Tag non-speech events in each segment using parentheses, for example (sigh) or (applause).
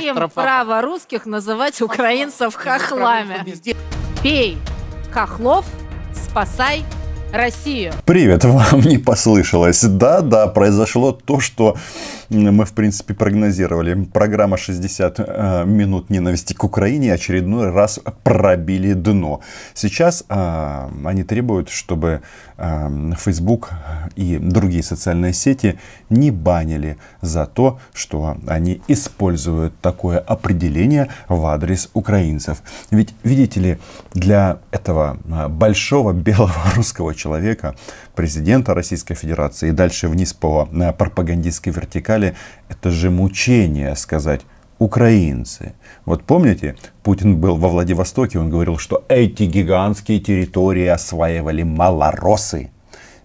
имеем право русских называть украинцев хохлами. Пей хохлов, спасай Россию. Привет, вам не послышалось. Да, да, произошло то, что мы, в принципе, прогнозировали. Программа 60 э, минут ненависти к Украине очередной раз пробили дно. Сейчас а, они требуют, чтобы Эм, Facebook и другие социальные сети не банили за то, что они используют такое определение в адрес украинцев. Ведь, видите ли, для этого э, большого белого (laughs) русского человека, президента Российской Федерации и дальше вниз по э, пропагандистской вертикали, это же мучение сказать украинцы. Вот помните, Путин был во Владивостоке, он говорил, что эти гигантские территории осваивали малоросы.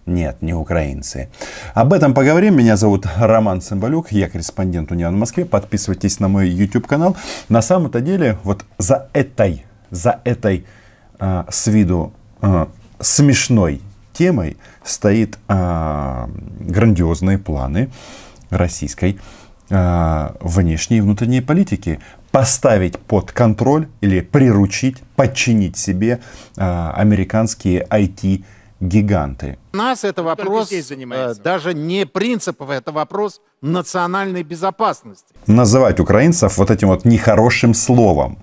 Нет, не украинцы. Об этом поговорим. Меня зовут Роман Цымбалюк, я корреспондент Униан в Москве. Подписывайтесь на мой YouTube канал. На самом-то деле, вот за этой, за этой э, с виду э, смешной темой стоит э, грандиозные планы российской Э, внешней и внутренней политики, поставить под контроль или приручить, подчинить себе э, американские IT-гиганты. У нас это вопрос э, даже не принципов, это вопрос национальной безопасности. Называть украинцев вот этим вот нехорошим словом.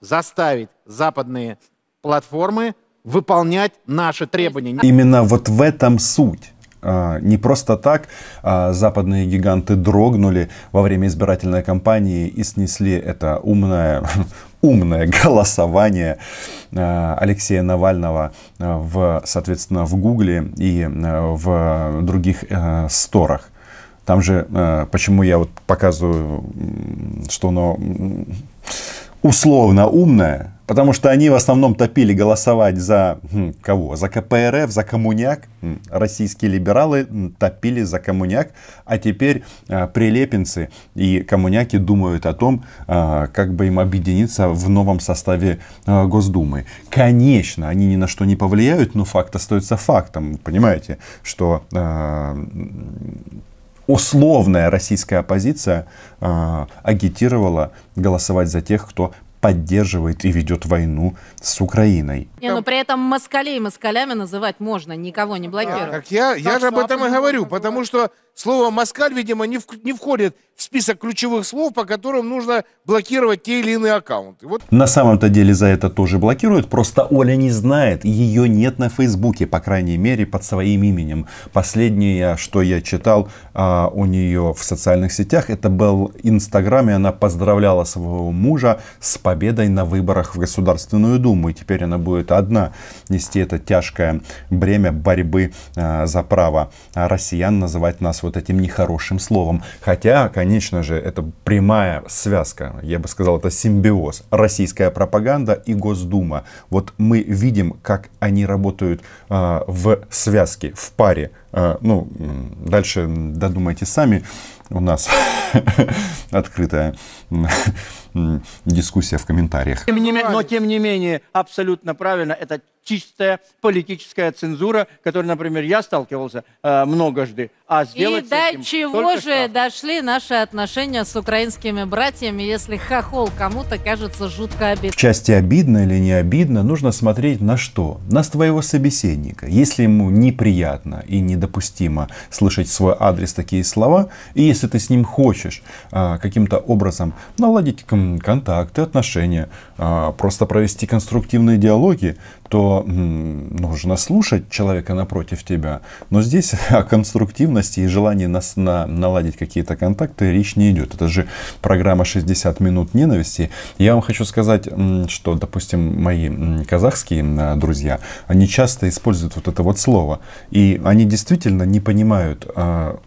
Заставить западные платформы выполнять наши требования. Именно вот в этом суть. А, не просто так а, западные гиганты дрогнули во время избирательной кампании и снесли это умное, (laughs) умное голосование а, Алексея Навального в, соответственно, в Гугле и в других сторах. Там же, почему я вот показываю, что оно условно умное, Потому что они в основном топили голосовать за хм, кого? За КПРФ, за коммуняк. Российские либералы топили за коммуняк. А теперь а, прилепинцы и коммуняки думают о том, а, как бы им объединиться в новом составе а, Госдумы. Конечно, они ни на что не повлияют, но факт остается фактом. Вы понимаете, что условная российская оппозиция э, агитировала голосовать за тех, кто поддерживает и ведет войну с Украиной. Не, но ну, при этом москалей москалями называть можно, никого не блокировать. Так я, так я же об этом и говорю, потому что слово «москаль», видимо, не, в, не входит в список ключевых слов, по которым нужно блокировать те или иные аккаунты. Вот. На самом-то деле за это тоже блокируют, просто Оля не знает, ее нет на Фейсбуке, по крайней мере, под своим именем. Последнее, что я читал а, у нее в социальных сетях, это был Инстаграм, и она поздравляла своего мужа с победой на выборах в Государственную Думу. И теперь она будет одна нести это тяжкое бремя борьбы э, за право россиян называть нас вот этим нехорошим словом. Хотя, конечно же, это прямая связка, я бы сказал, это симбиоз. Российская пропаганда и Госдума. Вот мы видим, как они работают э, в связке, в паре. Э, ну, дальше додумайте сами у нас (laughs) открытая (laughs) дискуссия в комментариях. Но тем не менее, абсолютно правильно, это чистая политическая цензура, которой, например, я сталкивался э, многожды. А сделать И до чего же штраф. дошли наши отношения с украинскими братьями, если хохол кому-то кажется жутко обидным? В части обидно или не обидно, нужно смотреть на что? На твоего собеседника. Если ему неприятно и недопустимо слышать в свой адрес такие слова, и если ты с ним хочешь э, каким-то образом наладить контакты, отношения, а, просто провести конструктивные диалоги, то нужно слушать человека напротив тебя. Но здесь (laughs) о конструктивности и желании нас на, наладить какие-то контакты речь не идет. Это же программа 60 минут ненависти. Я вам хочу сказать, что, допустим, мои казахские друзья, они часто используют вот это вот слово. И они действительно не понимают, а,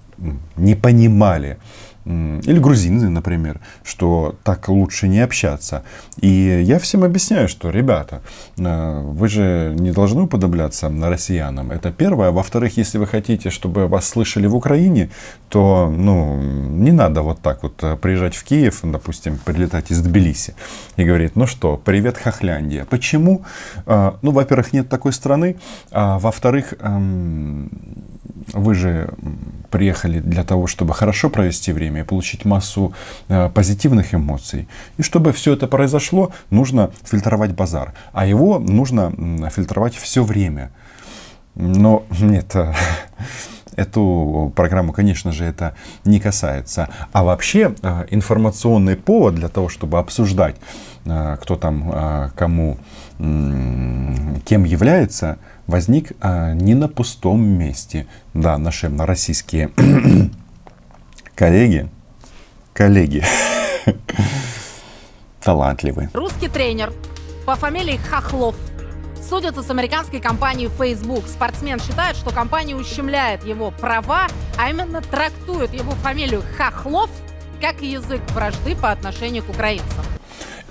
не понимали или грузины, например, что так лучше не общаться. И я всем объясняю, что, ребята, э, вы же не должны уподобляться россиянам. Это первое. Во-вторых, если вы хотите, чтобы вас слышали в Украине, то ну, не надо вот так вот э, приезжать в Киев, допустим, прилетать из Тбилиси и говорить, ну что, привет, Хохляндия. Почему? Э, ну, во-первых, нет такой страны. А во-вторых, эм, вы же приехали для того, чтобы хорошо провести время и получить массу э, позитивных эмоций. И чтобы все это произошло, нужно фильтровать базар. А его нужно фильтровать все время. Но нет, (laughs) эту программу, конечно же, это не касается. А вообще э, информационный повод для того, чтобы обсуждать а, кто там а, кому, кем является, возник а, не на пустом месте. Да, наши российские (coughs) коллеги, коллеги, (coughs) талантливые. Русский тренер по фамилии Хохлов судится с американской компанией Facebook. Спортсмен считает, что компания ущемляет его права, а именно трактует его фамилию Хохлов как язык вражды по отношению к украинцам.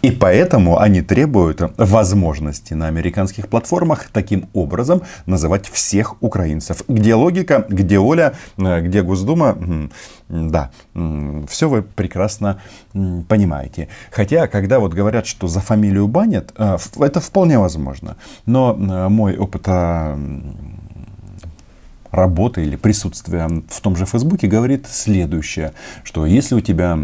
И поэтому они требуют возможности на американских платформах таким образом называть всех украинцев. Где логика, где Оля, э, где Госдума, да, все вы прекрасно понимаете. Хотя, когда вот говорят, что за фамилию банят, э, это вполне возможно. Но э, мой опыт а, работы или присутствия в том же Фейсбуке говорит следующее, что если у тебя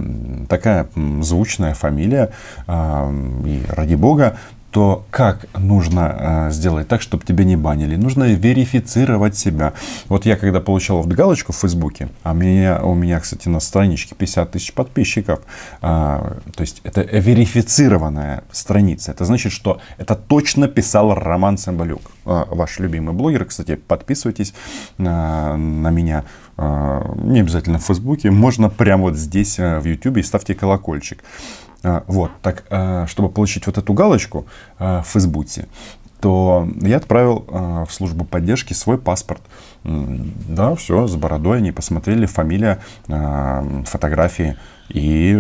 такая звучная фамилия, а, и ради бога, что как нужно э, сделать так, чтобы тебя не банили. Нужно верифицировать себя. Вот я когда получал вот галочку в Фейсбуке, а меня, у меня, кстати, на страничке 50 тысяч подписчиков, а, то есть это верифицированная страница. Это значит, что это точно писал Роман Цымбалюк. Э, ваш любимый блогер, кстати, подписывайтесь э, на меня не обязательно в Фейсбуке, можно прямо вот здесь в Ютубе и ставьте колокольчик. А, вот, так, э, чтобы получить вот эту галочку э, в Фейсбуке, то я отправил э, в службу поддержки свой паспорт. Да, все, с бородой они посмотрели, фамилия, фотографии, и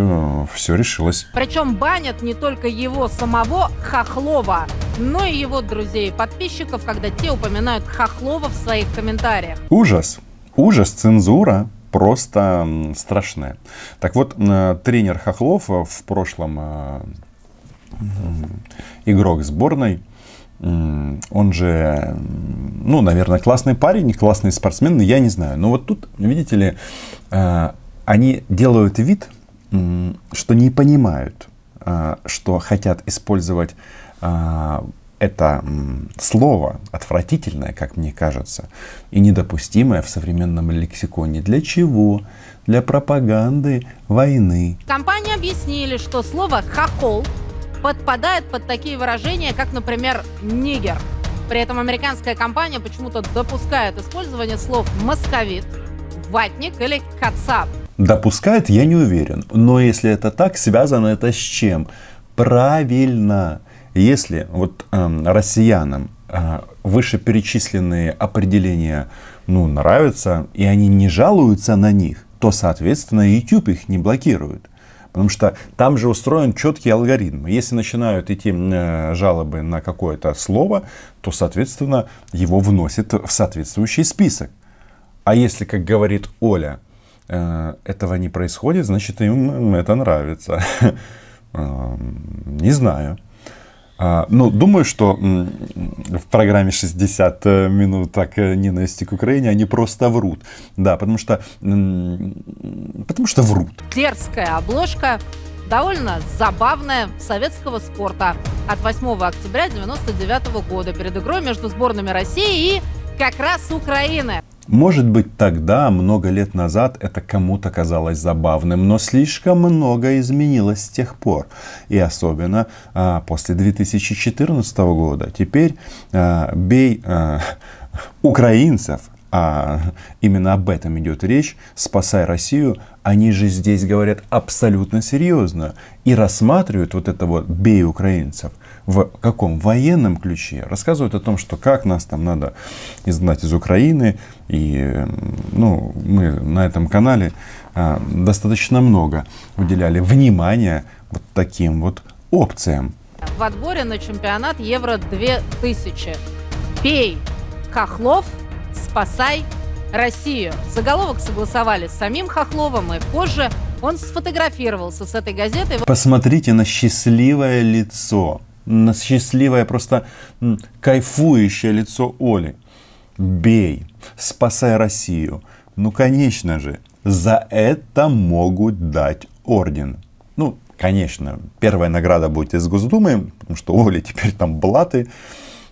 все решилось. Причем банят не только его самого Хохлова, но и его друзей и подписчиков, когда те упоминают Хохлова в своих комментариях. Ужас, ужас, цензура просто страшная. Так вот, тренер Хохлов э, в прошлом э, игрок сборной, он же, ну, наверное, классный парень, классный спортсмен, я не знаю. Но вот тут, видите ли, э, они делают вид, что не понимают, что хотят использовать это слово отвратительное, как мне кажется, и недопустимое в современном лексиконе. Для чего? Для пропаганды войны. Компании объяснили, что слово «хохол» подпадает под такие выражения, как, например, «нигер». При этом американская компания почему-то допускает использование слов «московит», «ватник» или «кацап». Допускает, я не уверен. Но если это так, связано это с чем? Правильно если вот э, россиянам э, вышеперечисленные определения ну, нравятся, и они не жалуются на них, то, соответственно, YouTube их не блокирует. Потому что там же устроен четкий алгоритм. Если начинают идти э, жалобы на какое-то слово, то, соответственно, его вносят в соответствующий список. А если, как говорит Оля, э, этого не происходит, значит, им это нравится. (laughs) Эм, не знаю. А, ну, думаю, что в программе 60 э, минут так э, ненависти к Украине они просто врут. Да, потому что, потому что врут. Дерзкая обложка довольно забавная советского спорта от 8 октября 99 года перед игрой между сборными России и как раз Украины. Может быть, тогда, много лет назад, это кому-то казалось забавным, но слишком много изменилось с тех пор. И особенно а, после 2014 года. Теперь а, бей а, украинцев, а именно об этом идет речь, «Спасай Россию», они же здесь говорят абсолютно серьезно и рассматривают вот это вот «бей украинцев» в каком военном ключе рассказывают о том, что как нас там надо изгнать из Украины. И ну, мы на этом канале а, достаточно много уделяли внимания вот таким вот опциям. В отборе на чемпионат Евро 2000. Пей Хохлов, спасай Россию. Заголовок согласовали с самим Хохловым, и позже он сфотографировался с этой газетой. Посмотрите на счастливое лицо счастливое, просто кайфующее лицо Оли. Бей, спасай Россию. Ну, конечно же, за это могут дать орден. Ну, конечно, первая награда будет из Госдумы, потому что Оля теперь там блаты.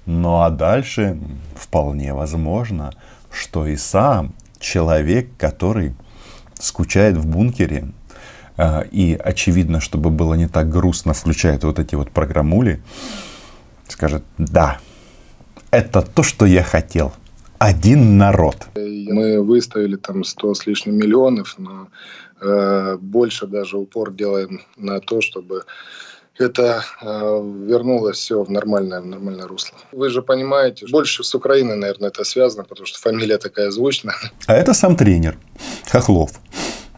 Ну а дальше вполне возможно, что и сам человек, который скучает в бункере, а, и, очевидно, чтобы было не так грустно, включает вот эти вот программули, скажет, да, это то, что я хотел. Один народ. Мы выставили там 100 с лишним миллионов, но э, больше даже упор делаем на то, чтобы это э, вернулось все в нормальное, в нормальное русло. Вы же понимаете, больше с Украиной, наверное, это связано, потому что фамилия такая звучная. А это сам тренер Хохлов.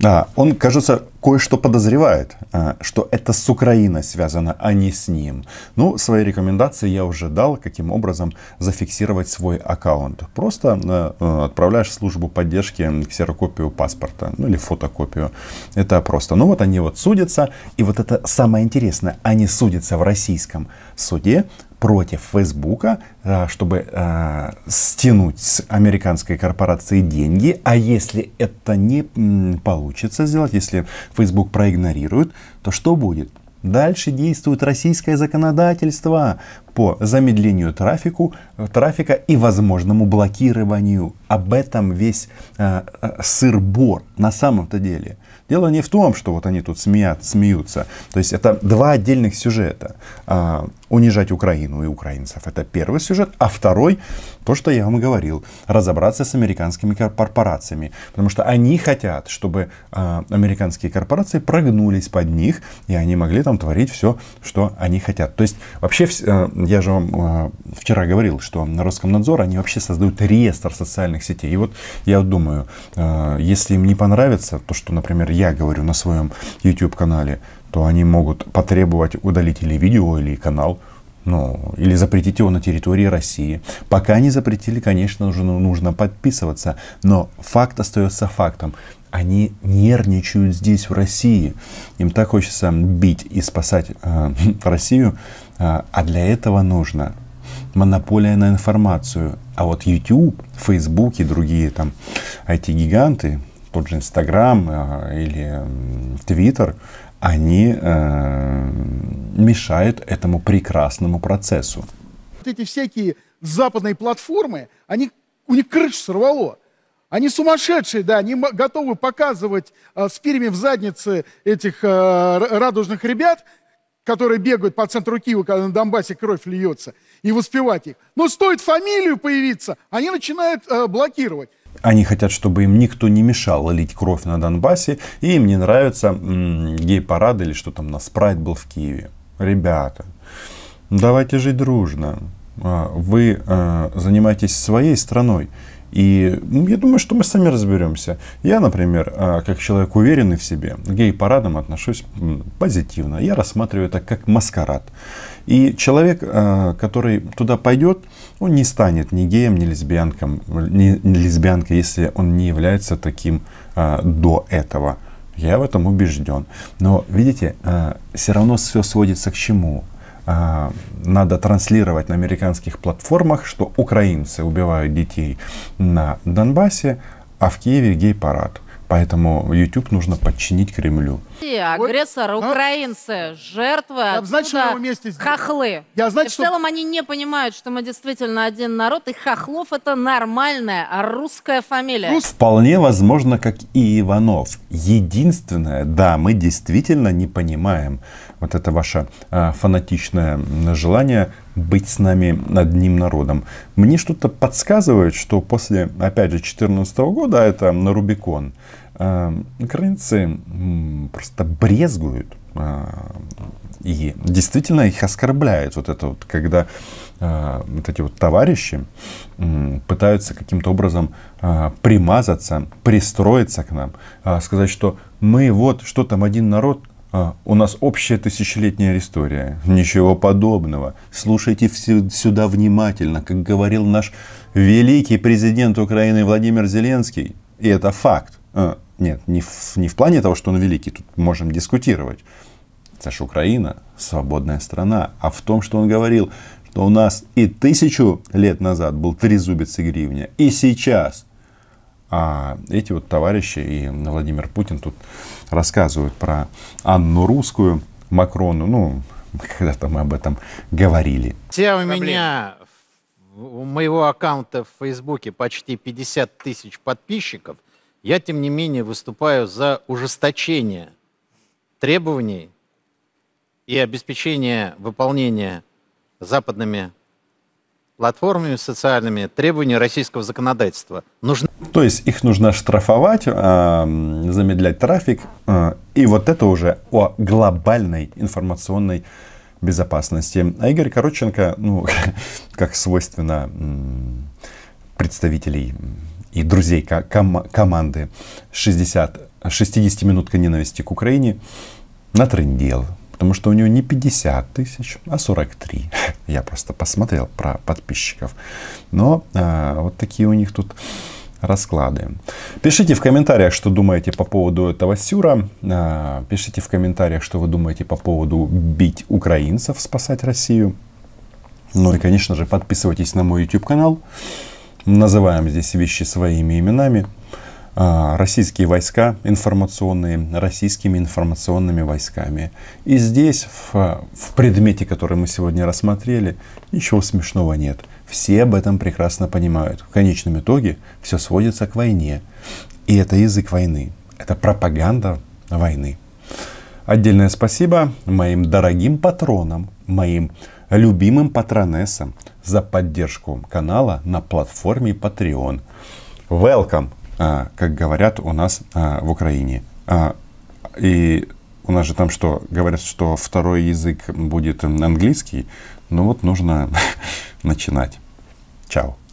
А, он, кажется, кое-что подозревает, э, что это с Украиной связано, а не с ним. Ну, свои рекомендации я уже дал, каким образом зафиксировать свой аккаунт. Просто э, э, отправляешь в службу поддержки ксерокопию паспорта, ну или фотокопию. Это просто. Ну вот они вот судятся, и вот это самое интересное, они судятся в российском суде, против Фейсбука, чтобы э, стянуть с американской корпорации деньги. А если это не получится сделать, если Facebook проигнорирует, то что будет? Дальше действует российское законодательство по замедлению трафику, э, трафика и возможному блокированию. Об этом весь э, э сыр-бор на самом-то деле. Дело не в том, что вот они тут смеят, смеются. То есть это два отдельных сюжета. Э, унижать Украину и украинцев. Это первый сюжет. А второй то, что я вам говорил, разобраться с американскими корпорациями, потому что они хотят, чтобы э, американские корпорации прогнулись под них, и они могли там творить все, что они хотят. То есть вообще, э, я же вам э, вчера говорил, что на Роскомнадзор они вообще создают реестр социальных сетей. И вот я думаю, э, если им не понравится то, что, например, я говорю на своем YouTube-канале, то они могут потребовать удалить или видео, или канал, ну, или запретить его на территории России. Пока не запретили, конечно же, ну, нужно подписываться, но факт остается фактом. Они нервничают здесь, в России. Им так хочется бить и спасать э, (laughs) Россию, э, а для этого нужно монополия на информацию. А вот YouTube, Facebook и другие там IT-гиганты, тот же Instagram э, или Twitter, они э, мешают этому прекрасному процессу. эти всякие западные платформы, они, у них крышу сорвало. Они сумасшедшие, да, они готовы показывать э, с в заднице этих э, радужных ребят, которые бегают по центру Киева, когда на Донбассе кровь льется, и воспевать их. Но стоит фамилию появиться, они начинают э, блокировать. Они хотят, чтобы им никто не мешал лить кровь на Донбассе, и им не нравятся гей-парады или что там на спрайт был в Киеве. Ребята, давайте жить дружно. А, вы э, занимаетесь своей страной. И ну, я думаю, что мы сами разберемся. Я, например, а, как человек уверенный в себе, гей парадом отношусь позитивно. Я рассматриваю это как маскарад. И человек, а, который туда пойдет, он не станет ни геем, ни, лесбиянком, ни, ни лесбиянкой, если он не является таким а, до этого. Я в этом убежден. Но, видите, все равно все сводится к чему? А, надо транслировать на американских платформах, что украинцы убивают детей на Донбассе, а в Киеве гей-парад. Поэтому YouTube нужно подчинить Кремлю. И агрессор, вот. А? украинцы, а? жертвы, я хохлы. Я значит, и в целом они не понимают, что мы действительно один народ, и Хохлов это нормальная русская фамилия. Рус... Вполне возможно, как и Иванов. Единственное, да, мы действительно не понимаем вот это ваше э, фанатичное желание быть с нами одним народом. Мне что-то подсказывает, что после, опять же, 2014 года, а это на Рубикон, Эм, украинцы просто брезгуют а, и действительно их оскорбляет вот это вот, когда а, вот эти вот товарищи пытаются каким-то образом а, примазаться, пристроиться к нам, сказать, что мы вот, что там один народ, у нас общая тысячелетняя история. Ничего подобного. Слушайте все, сюда внимательно, как говорил наш великий президент Украины Владимир Зеленский, и это факт. Нет, не в, не в плане того, что он великий, тут можем дискутировать. Это же Украина, свободная страна. А в том, что он говорил, что у нас и тысячу лет назад был трезубец и гривня, и сейчас. А эти вот товарищи и Владимир Путин тут рассказывают про Анну Русскую, Макрону, ну, когда-то мы об этом говорили. Все у меня, у моего аккаунта в Фейсбуке почти 50 тысяч подписчиков, я, тем не менее, выступаю за ужесточение требований и обеспечение выполнения западными платформами социальными требований российского законодательства. Нужно... То есть их нужно штрафовать, а, замедлять трафик, а, и вот это уже о глобальной информационной безопасности. А Игорь Короченко, ну, (laughs) как свойственно представителей и друзей ком команды 60, 60 минутка ненависти к Украине натрындел. Потому что у него не 50 тысяч, а 43. (laughs) Я просто посмотрел про подписчиков. Но а, вот такие у них тут расклады. Пишите в комментариях, что думаете по поводу этого сюра. А, пишите в комментариях, что вы думаете по поводу бить украинцев, спасать Россию. Ну и, конечно же, подписывайтесь на мой YouTube канал называем здесь вещи своими именами, а, российские войска информационные, российскими информационными войсками. И здесь, в, в предмете, который мы сегодня рассмотрели, ничего смешного нет. Все об этом прекрасно понимают. В конечном итоге все сводится к войне. И это язык войны. Это пропаганда войны. Отдельное спасибо моим дорогим патронам, моим любимым патронессам за поддержку канала на платформе Patreon. Welcome, а, как говорят у нас а, в Украине. А, и у нас же там что, говорят, что второй язык будет английский. Ну вот нужно (laughs) начинать. Чао.